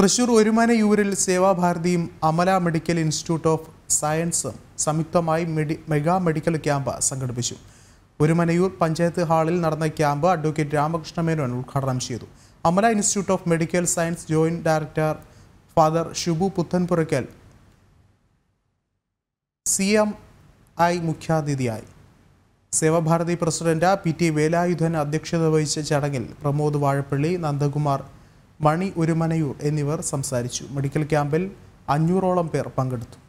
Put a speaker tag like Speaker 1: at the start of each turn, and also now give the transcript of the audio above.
Speaker 1: തൃശൂർ ഒരുമാന യൂരിൽ സേവാഭാരതിയും അമല മെഡിക്കൽ ഇൻസ്റ്റിറ്റ്യൂട്ട് ഓഫ് സയൻസും സംയുക്തമായി മെഗാ മെഡിക്കൽ ക്യാമ്പ് സംഘടിപ്പിച്ചു ഒരുമനയൂർ പഞ്ചായത്ത് ഹാളിൽ നടന്ന ക്യാമ്പ് അഡ്വക്കേറ്റ് രാമകൃഷ്ണ മേനോൻ ഉദ്ഘാടനം ചെയ്തു Amala institute of medical science joint director father Shubu Puthenpurackal C M I മുഖ്യാതിഥിയായി Sevabharati president P T Velayudhan അധ്യക്ഷത വഹിച്ച ചടങ്ങിൽ പ്രമോദ് വാഴപ്പള്ളി നന്ദകുമാർ മണി ഒരുമനയൂർ എന്നിവർ സംസാരിച്ചു മെഡിക്കൽ ക്യാമ്പിൽ അഞ്ഞൂറോളം പേർ പങ്കെടുത്തു